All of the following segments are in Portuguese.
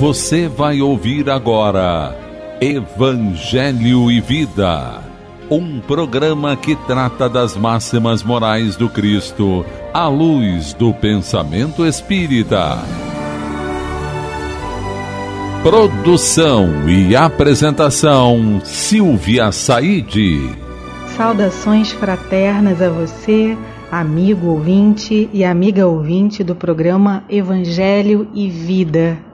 Você vai ouvir agora Evangelho e Vida, um programa que trata das máximas morais do Cristo à luz do pensamento espírita. Produção e apresentação Silvia Saide. Saudações fraternas a você, amigo ouvinte e amiga ouvinte do programa Evangelho e Vida.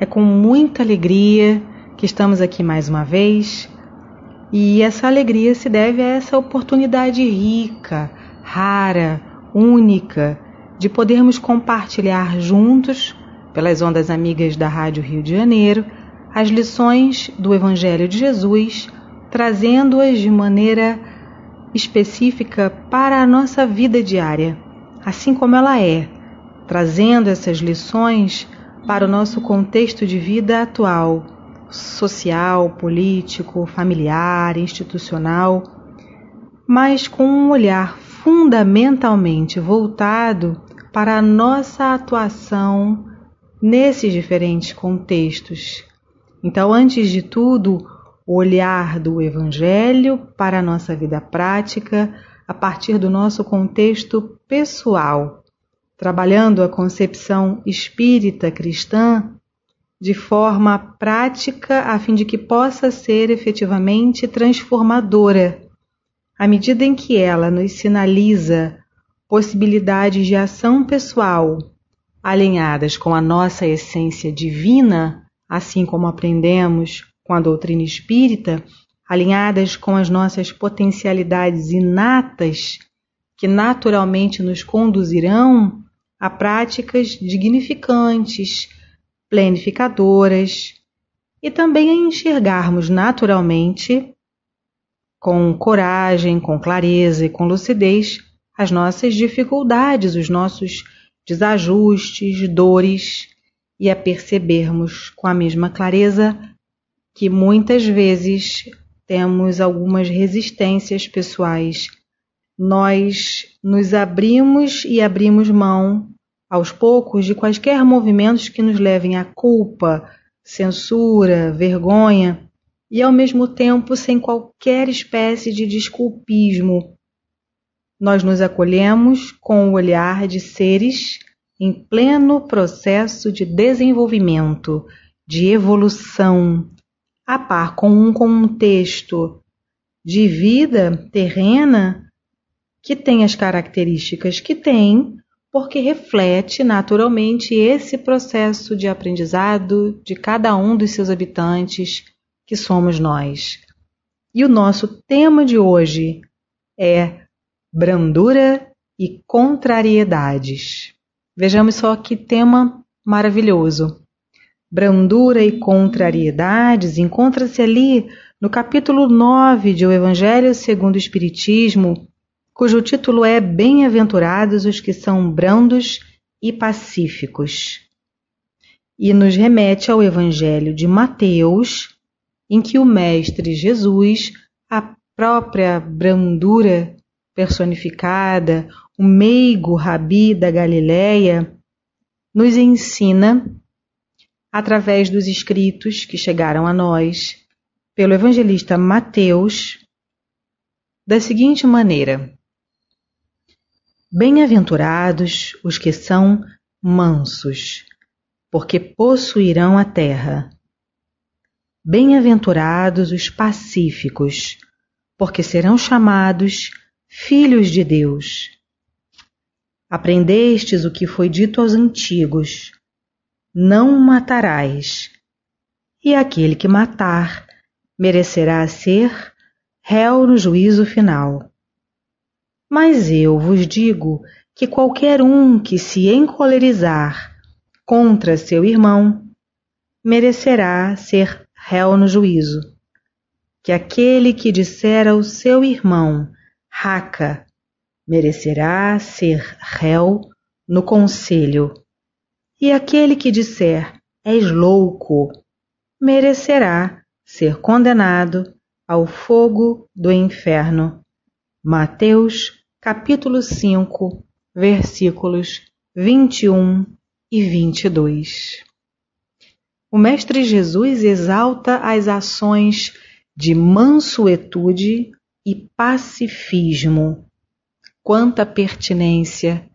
É com muita alegria que estamos aqui mais uma vez e essa alegria se deve a essa oportunidade rica, rara, única de podermos compartilhar juntos, pelas ondas amigas da Rádio Rio de Janeiro, as lições do Evangelho de Jesus, trazendo-as de maneira específica para a nossa vida diária, assim como ela é, trazendo essas lições para o nosso contexto de vida atual, social, político, familiar, institucional, mas com um olhar fundamentalmente voltado para a nossa atuação nesses diferentes contextos. Então, antes de tudo, o olhar do Evangelho para a nossa vida prática a partir do nosso contexto pessoal trabalhando a concepção espírita cristã de forma prática, a fim de que possa ser efetivamente transformadora, à medida em que ela nos sinaliza possibilidades de ação pessoal alinhadas com a nossa essência divina, assim como aprendemos com a doutrina espírita, alinhadas com as nossas potencialidades inatas que naturalmente nos conduzirão a práticas dignificantes, planificadoras e também a enxergarmos naturalmente, com coragem, com clareza e com lucidez, as nossas dificuldades, os nossos desajustes, dores e a percebermos com a mesma clareza que muitas vezes temos algumas resistências pessoais nós nos abrimos e abrimos mão aos poucos de quaisquer movimentos que nos levem à culpa, censura, vergonha e ao mesmo tempo sem qualquer espécie de desculpismo. Nós nos acolhemos com o olhar de seres em pleno processo de desenvolvimento, de evolução, a par com um contexto de vida terrena que tem as características que tem, porque reflete naturalmente esse processo de aprendizado de cada um dos seus habitantes, que somos nós. E o nosso tema de hoje é brandura e contrariedades. Vejamos só que tema maravilhoso. Brandura e contrariedades encontra-se ali no capítulo 9 de O Evangelho segundo o Espiritismo, cujo título é Bem-aventurados os que são brandos e pacíficos, e nos remete ao Evangelho de Mateus, em que o Mestre Jesus, a própria brandura personificada, o meigo rabi da Galileia, nos ensina, através dos escritos que chegaram a nós, pelo evangelista Mateus, da seguinte maneira: Bem-aventurados os que são mansos, porque possuirão a terra. Bem-aventurados os pacíficos, porque serão chamados filhos de Deus. Aprendestes o que foi dito aos antigos: Não matarás. E aquele que matar merecerá ser réu no juízo final. Mas eu vos digo que qualquer um que se encolerizar contra seu irmão merecerá ser réu no juízo. Que aquele que disser ao seu irmão raca merecerá ser réu no conselho. E aquele que disser és louco merecerá ser condenado ao fogo do inferno. Mateus capítulo 5, versículos 21 e 22. O Mestre Jesus exalta as ações de mansuetude e pacifismo. Quanta pertinência,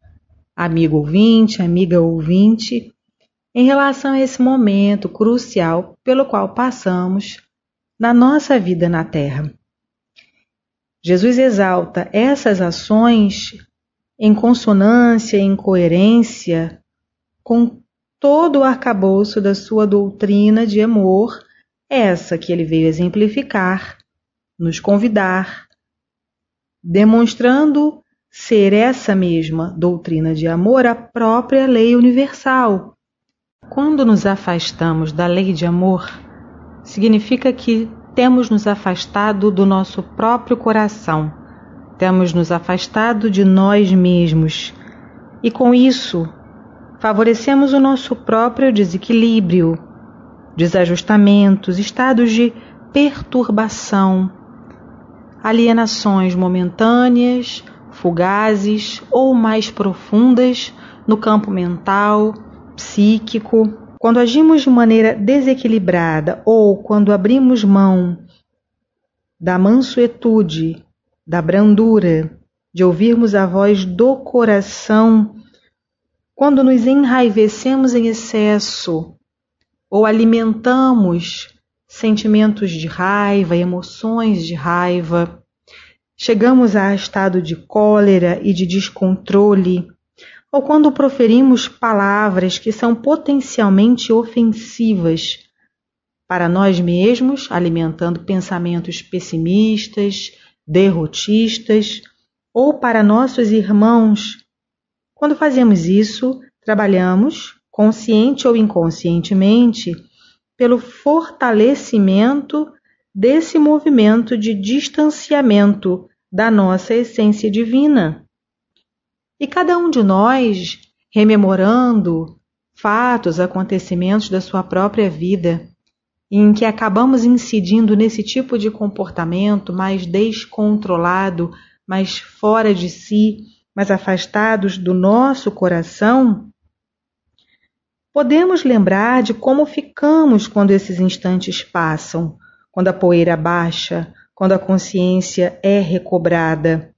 amigo ouvinte, amiga ouvinte, em relação a esse momento crucial pelo qual passamos na nossa vida na Terra. Jesus exalta essas ações em consonância, em coerência com todo o arcabouço da sua doutrina de amor, essa que ele veio exemplificar, nos convidar, demonstrando ser essa mesma doutrina de amor a própria lei universal. Quando nos afastamos da lei de amor, significa que temos nos afastado do nosso próprio coração, temos nos afastado de nós mesmos e com isso favorecemos o nosso próprio desequilíbrio, desajustamentos, estados de perturbação, alienações momentâneas, fugazes ou mais profundas no campo mental, psíquico, quando agimos de maneira desequilibrada ou quando abrimos mão da mansuetude, da brandura, de ouvirmos a voz do coração, quando nos enraivecemos em excesso ou alimentamos sentimentos de raiva, emoções de raiva, chegamos a estado de cólera e de descontrole ou quando proferimos palavras que são potencialmente ofensivas para nós mesmos, alimentando pensamentos pessimistas, derrotistas, ou para nossos irmãos. Quando fazemos isso, trabalhamos, consciente ou inconscientemente, pelo fortalecimento desse movimento de distanciamento da nossa essência divina. E cada um de nós, rememorando fatos, acontecimentos da sua própria vida, em que acabamos incidindo nesse tipo de comportamento mais descontrolado, mais fora de si, mais afastados do nosso coração, podemos lembrar de como ficamos quando esses instantes passam, quando a poeira baixa, quando a consciência é recobrada.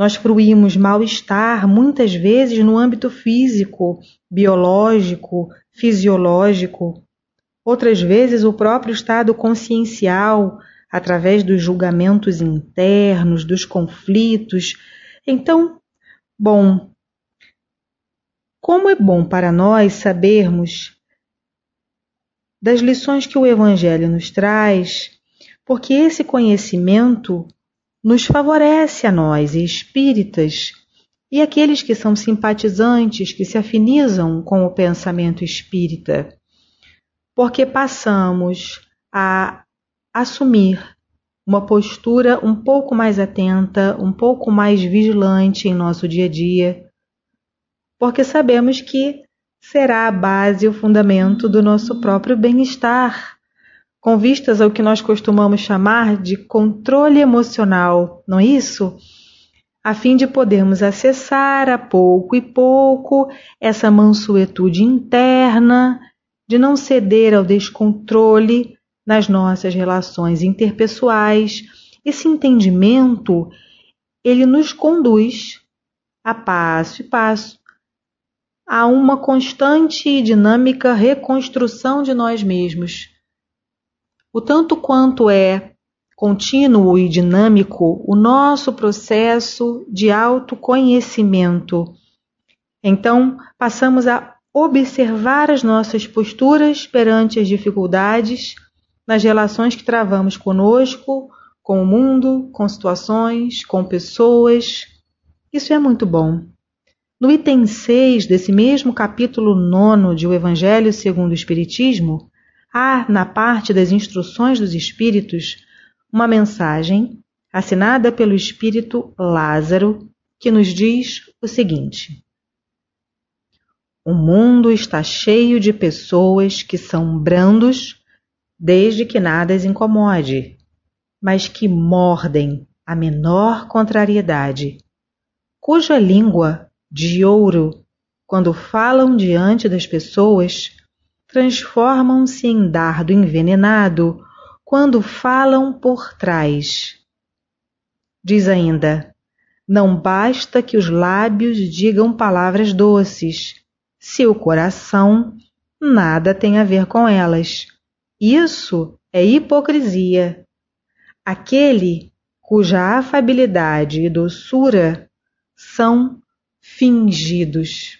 Nós fruímos mal-estar muitas vezes no âmbito físico, biológico, fisiológico. Outras vezes, o próprio estado consciencial, através dos julgamentos internos, dos conflitos. Então, bom, como é bom para nós sabermos das lições que o Evangelho nos traz, porque esse conhecimento nos favorece a nós, espíritas, e aqueles que são simpatizantes, que se afinizam com o pensamento espírita, porque passamos a assumir uma postura um pouco mais atenta, um pouco mais vigilante em nosso dia a dia, porque sabemos que será a base, o fundamento do nosso próprio bem-estar com vistas ao que nós costumamos chamar de controle emocional, não é isso? A fim de podermos acessar a pouco e pouco essa mansuetude interna, de não ceder ao descontrole nas nossas relações interpessoais. Esse entendimento, ele nos conduz a passo e passo a uma constante e dinâmica reconstrução de nós mesmos o tanto quanto é contínuo e dinâmico o nosso processo de autoconhecimento. Então, passamos a observar as nossas posturas perante as dificuldades nas relações que travamos conosco, com o mundo, com situações, com pessoas. Isso é muito bom. No item 6 desse mesmo capítulo 9 de O Evangelho segundo o Espiritismo, há na parte das instruções dos espíritos uma mensagem assinada pelo espírito Lázaro que nos diz o seguinte: O mundo está cheio de pessoas que são brandos desde que nada as incomode, mas que mordem a menor contrariedade, cuja língua de ouro, quando falam diante das pessoas, transformam-se em dardo envenenado quando falam por trás. Diz ainda: Não basta que os lábios digam palavras doces, se o coração nada tem a ver com elas. Isso é hipocrisia. Aquele cuja afabilidade e doçura são fingidos.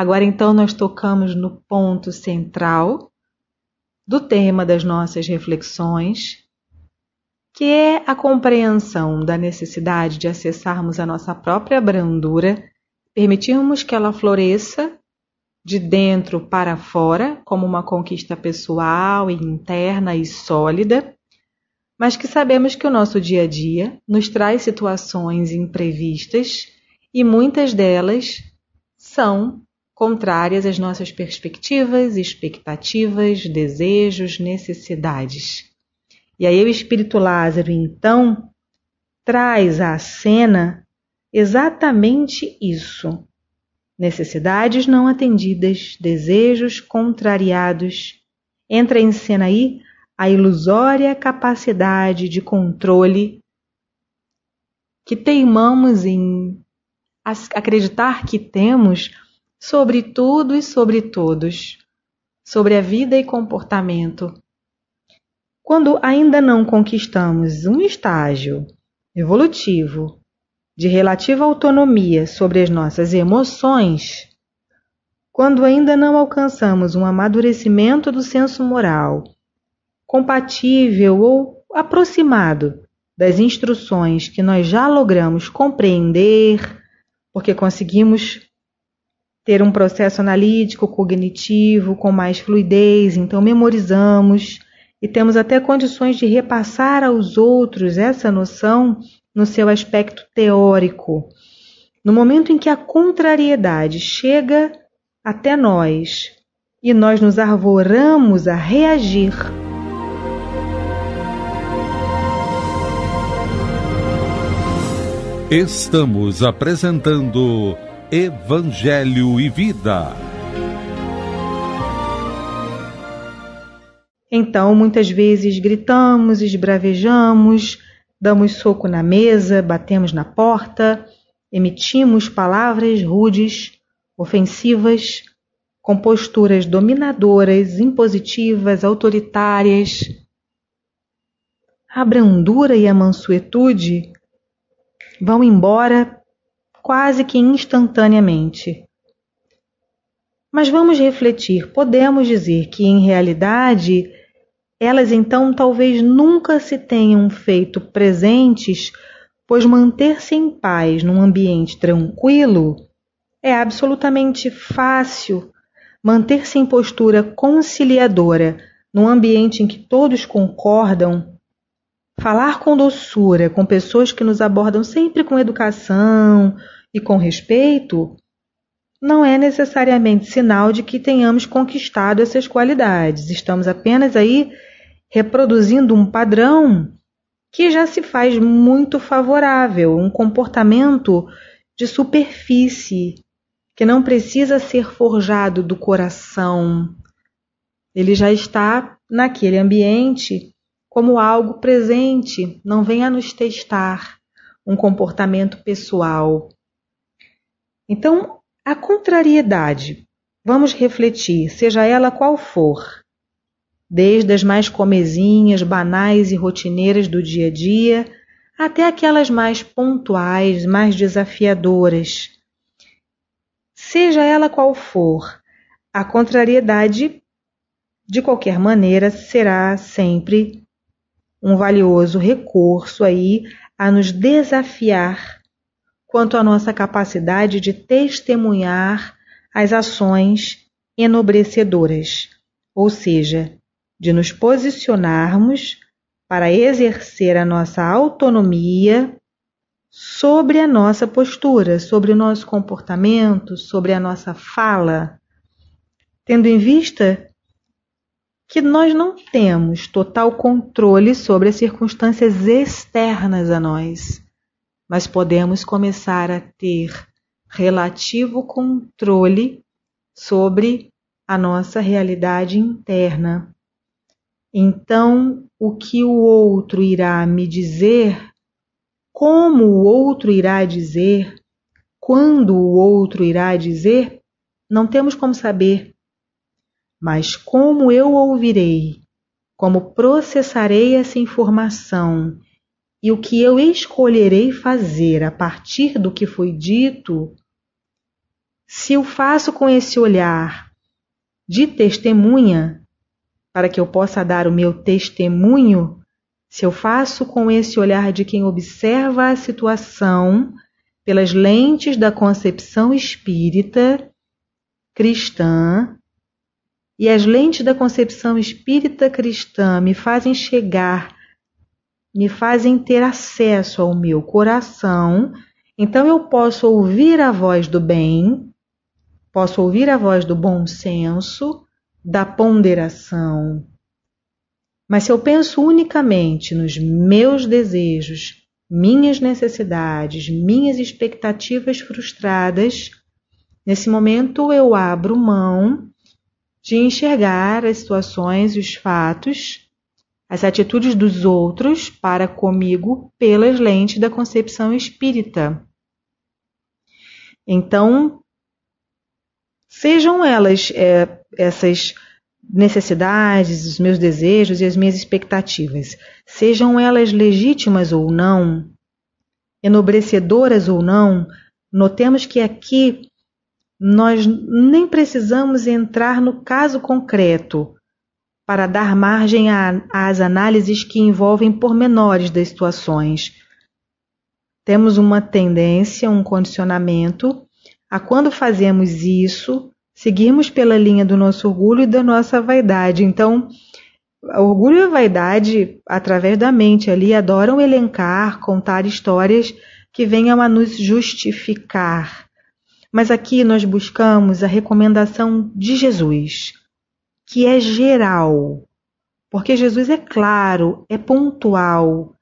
Agora então nós tocamos no ponto central do tema das nossas reflexões, que é a compreensão da necessidade de acessarmos a nossa própria brandura, permitirmos que ela floresça de dentro para fora, como uma conquista pessoal e interna e sólida, mas que sabemos que o nosso dia a dia nos traz situações imprevistas e muitas delas são contrárias às nossas perspectivas, expectativas, desejos, necessidades. E aí o espírito Lázaro, então, traz à cena exatamente isso: necessidades não atendidas, desejos contrariados. Entra em cena aí a ilusória capacidade de controle que teimamos em acreditar que temos sobre tudo e sobre todos, sobre a vida e comportamento. Quando ainda não conquistamos um estágio evolutivo de relativa autonomia sobre as nossas emoções, quando ainda não alcançamos um amadurecimento do senso moral compatível ou aproximado das instruções que nós já logramos compreender, porque conseguimos ter um processo analítico cognitivo com mais fluidez, então memorizamos e temos até condições de repassar aos outros essa noção no seu aspecto teórico. No momento em que a contrariedade chega até nós e nós nos arvoramos a reagir, Estamos apresentando Evangelho e Vida. Então, muitas vezes gritamos, esbravejamos, damos soco na mesa, batemos na porta, emitimos palavras rudes, ofensivas, com posturas dominadoras, impositivas, autoritárias. A brandura e a mansuetude vão embora quase que instantaneamente. Mas vamos refletir: podemos dizer que, em realidade, elas então talvez nunca se tenham feito presentes, pois manter-se em paz num ambiente tranquilo é absolutamente fácil. Manter-se em postura conciliadora num ambiente em que todos concordam, falar com doçura com pessoas que nos abordam sempre com educação, e com respeito não é necessariamente sinal de que tenhamos conquistado essas qualidades. Estamos apenas aí reproduzindo um padrão que já se faz muito favorável, um comportamento de superfície, que não precisa ser forjado do coração. Ele já está naquele ambiente como algo presente, não venha nos testar um comportamento pessoal. Então, a contrariedade, vamos refletir, seja ela qual for, desde as mais comezinhas, banais e rotineiras do dia a dia, até aquelas mais pontuais, mais desafiadoras. Seja ela qual for, a contrariedade, de qualquer maneira, será sempre um valioso recurso aí a nos desafiar quanto à nossa capacidade de testemunhar as ações enobrecedoras, ou seja, de nos posicionarmos para exercer a nossa autonomia sobre a nossa postura, sobre o nosso comportamento, sobre a nossa fala, tendo em vista que nós não temos total controle sobre as circunstâncias externas a nós mas podemos começar a ter relativo controle sobre a nossa realidade interna. Então, o que o outro irá me dizer, como o outro irá dizer, quando o outro irá dizer, não temos como saber. Mas como eu ouvirei, como processarei essa informação e o que eu escolherei fazer a partir do que foi dito, se eu faço com esse olhar de testemunha, para que eu possa dar o meu testemunho, se eu faço com esse olhar de quem observa a situação pelas lentes da concepção espírita cristã, e as lentes da concepção espírita cristã me fazem chegar me fazem ter acesso ao meu coração, então eu posso ouvir a voz do bem, posso ouvir a voz do bom senso, da ponderação. Mas se eu penso unicamente nos meus desejos, minhas necessidades, minhas expectativas frustradas, nesse momento eu abro mão de enxergar as situações e os fatos as atitudes dos outros para comigo pelas lentes da concepção espírita. Então, sejam elas é, essas necessidades, os meus desejos e as minhas expectativas, sejam elas legítimas ou não, enobrecedoras ou não, notemos que aqui nós nem precisamos entrar no caso concreto para dar margem às análises que envolvem pormenores das situações. Temos uma tendência, um condicionamento, a quando fazemos isso, seguirmos pela linha do nosso orgulho e da nossa vaidade. Então, orgulho e vaidade, através da mente ali, adoram elencar, contar histórias que venham a nos justificar. Mas aqui nós buscamos a recomendação de Jesus que é geral, porque Jesus é claro, é pontual.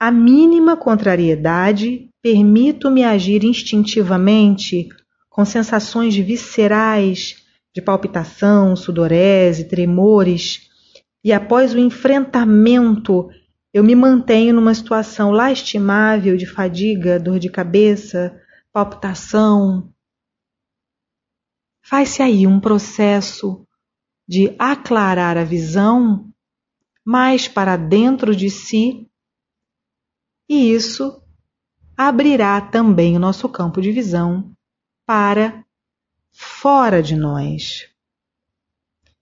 A mínima contrariedade permito-me agir instintivamente com sensações viscerais de palpitação, sudorese, tremores, e após o enfrentamento eu me mantenho numa situação lastimável de fadiga, dor de cabeça, palpitação. Faz-se aí um processo de aclarar a visão mais para dentro de si, e isso abrirá também o nosso campo de visão para fora de nós.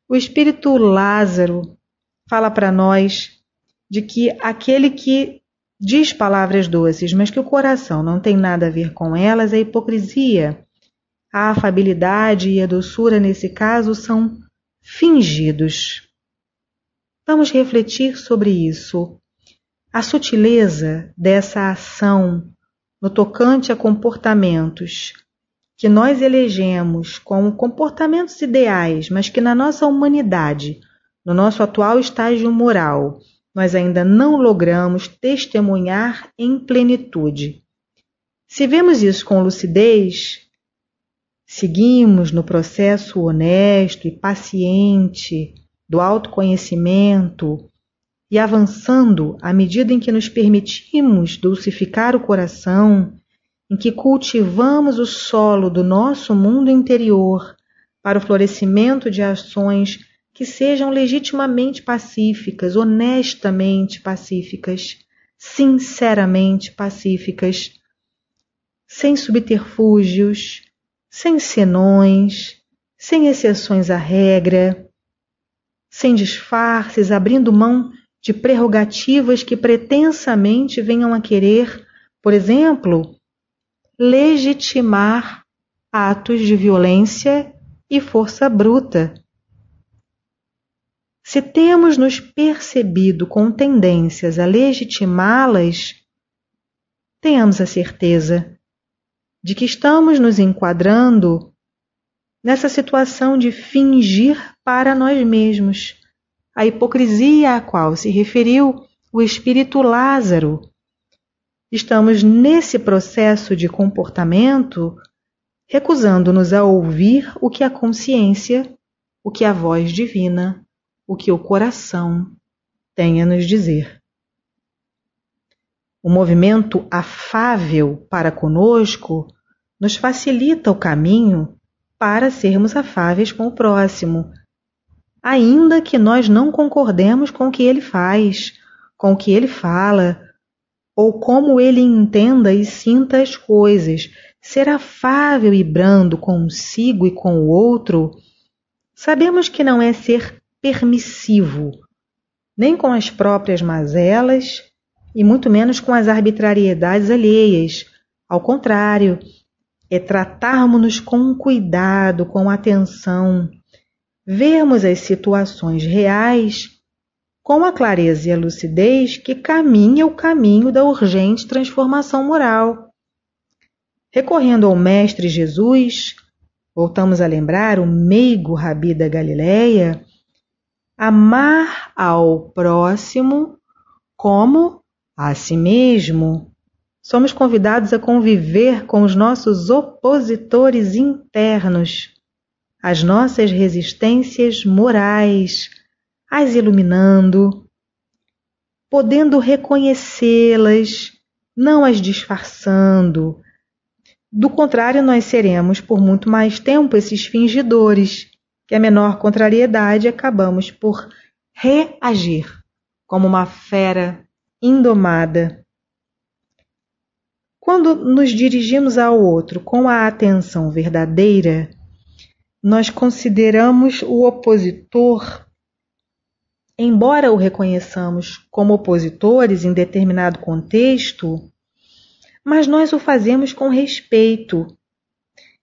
O espírito Lázaro fala para nós de que aquele que diz palavras doces, mas que o coração não tem nada a ver com elas, é hipocrisia. A afabilidade e a doçura, nesse caso, são fingidos. Vamos refletir sobre isso. A sutileza dessa ação no tocante a comportamentos que nós elegemos como comportamentos ideais, mas que na nossa humanidade, no nosso atual estágio moral, nós ainda não logramos testemunhar em plenitude. Se vemos isso com lucidez, seguimos no processo honesto e paciente do autoconhecimento e avançando à medida em que nos permitimos dulcificar o coração, em que cultivamos o solo do nosso mundo interior para o florescimento de ações que sejam legitimamente pacíficas, honestamente pacíficas, sinceramente pacíficas, sem subterfúgios sem senões, sem exceções à regra, sem disfarces, abrindo mão de prerrogativas que pretensamente venham a querer, por exemplo, legitimar atos de violência e força bruta. Se temos nos percebido com tendências a legitimá-las, tenhamos a certeza de que estamos nos enquadrando nessa situação de fingir para nós mesmos. A hipocrisia a qual se referiu o espírito Lázaro. Estamos nesse processo de comportamento recusando-nos a ouvir o que a consciência, o que a voz divina, o que o coração tem a nos dizer. O movimento afável para conosco nos facilita o caminho para sermos afáveis com o próximo, ainda que nós não concordemos com o que ele faz, com o que ele fala, ou como ele entenda e sinta as coisas. Ser afável e brando consigo e com o outro, sabemos que não é ser permissivo, nem com as próprias mazelas, e muito menos com as arbitrariedades alheias. Ao contrário, é tratarmos-nos com cuidado, com atenção, vermos as situações reais com a clareza e a lucidez que caminha o caminho da urgente transformação moral. Recorrendo ao Mestre Jesus, voltamos a lembrar o meigo Rabi da Galileia, amar ao próximo como Assim somos convidados a conviver com os nossos opositores internos, as nossas resistências morais, as iluminando, podendo reconhecê-las, não as disfarçando. Do contrário, nós seremos por muito mais tempo esses fingidores, que a menor contrariedade acabamos por reagir como uma fera indomada. Quando nos dirigimos ao outro com a atenção verdadeira, nós consideramos o opositor, embora o reconheçamos como opositores em determinado contexto, mas nós o fazemos com respeito.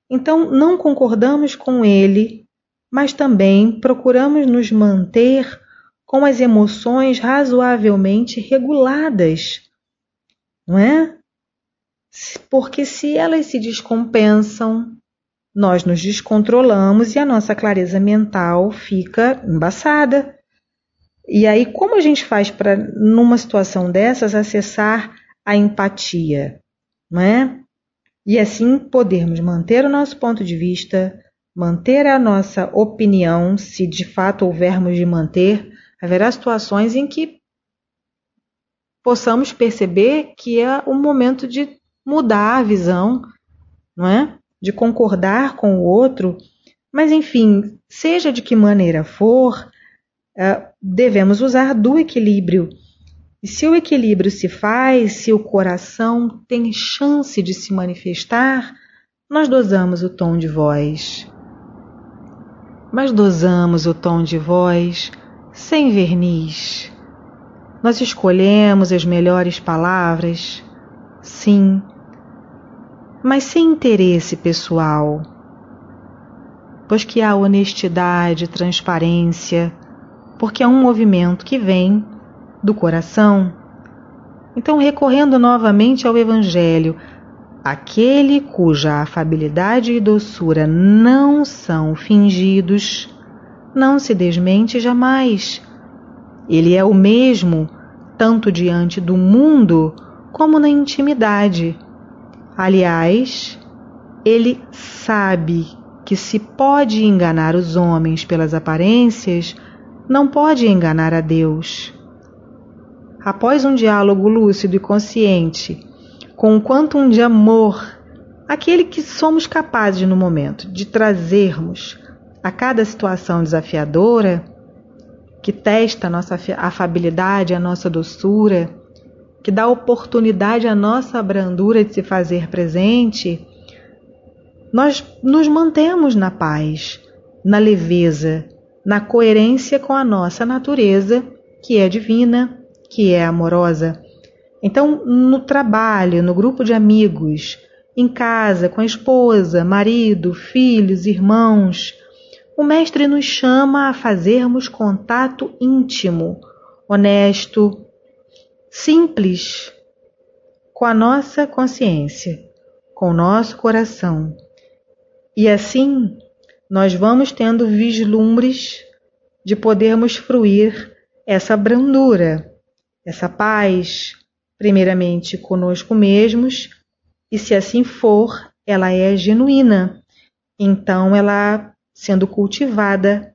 Então, não concordamos com ele, mas também procuramos nos manter com as emoções razoavelmente reguladas, não é? Porque se elas se descompensam, nós nos descontrolamos e a nossa clareza mental fica embaçada. E aí, como a gente faz para, numa situação dessas, acessar a empatia, não é? E assim podermos manter o nosso ponto de vista, manter a nossa opinião, se de fato houvermos de manter, Haverá situações em que possamos perceber que é o momento de mudar a visão, não é? De concordar com o outro. Mas, enfim, seja de que maneira for, eh, devemos usar do equilíbrio. E se o equilíbrio se faz, se o coração tem chance de se manifestar, nós dosamos o tom de voz. Mas dosamos o tom de voz sem verniz. Nós escolhemos as melhores palavras, sim, mas sem interesse pessoal, pois que há honestidade, transparência, porque é um movimento que vem do coração. Então, recorrendo novamente ao Evangelho, aquele cuja afabilidade e doçura não são fingidos não se desmente jamais. Ele é o mesmo, tanto diante do mundo como na intimidade. Aliás, ele sabe que se pode enganar os homens pelas aparências, não pode enganar a Deus. Após um diálogo lúcido e consciente, com o quantum de amor, aquele que somos capazes no momento de trazermos a cada situação desafiadora, que testa a nossa afabilidade, a nossa doçura, que dá oportunidade à nossa brandura de se fazer presente, nós nos mantemos na paz, na leveza, na coerência com a nossa natureza, que é divina, que é amorosa. Então, no trabalho, no grupo de amigos, em casa, com a esposa, marido, filhos, irmãos, o Mestre nos chama a fazermos contato íntimo, honesto, simples, com a nossa consciência, com o nosso coração. E assim nós vamos tendo vislumbres de podermos fruir essa brandura, essa paz, primeiramente conosco mesmos, e se assim for, ela é genuína. Então ela sendo cultivada.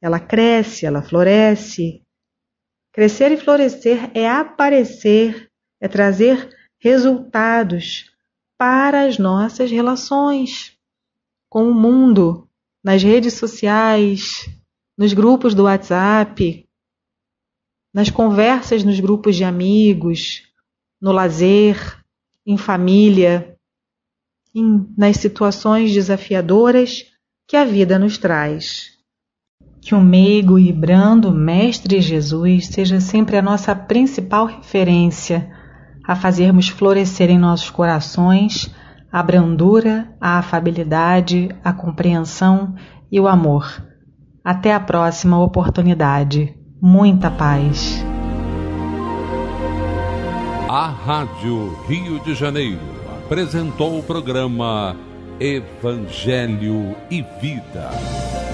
Ela cresce, ela floresce. Crescer e florescer é aparecer, é trazer resultados para as nossas relações com o mundo, nas redes sociais, nos grupos do WhatsApp, nas conversas nos grupos de amigos, no lazer, em família, em, nas situações desafiadoras que a vida nos traz. Que o meigo e brando Mestre Jesus seja sempre a nossa principal referência a fazermos florescer em nossos corações a brandura, a afabilidade, a compreensão e o amor. Até a próxima oportunidade. Muita paz. A Rádio Rio de Janeiro apresentou o programa Evangelho e Vida.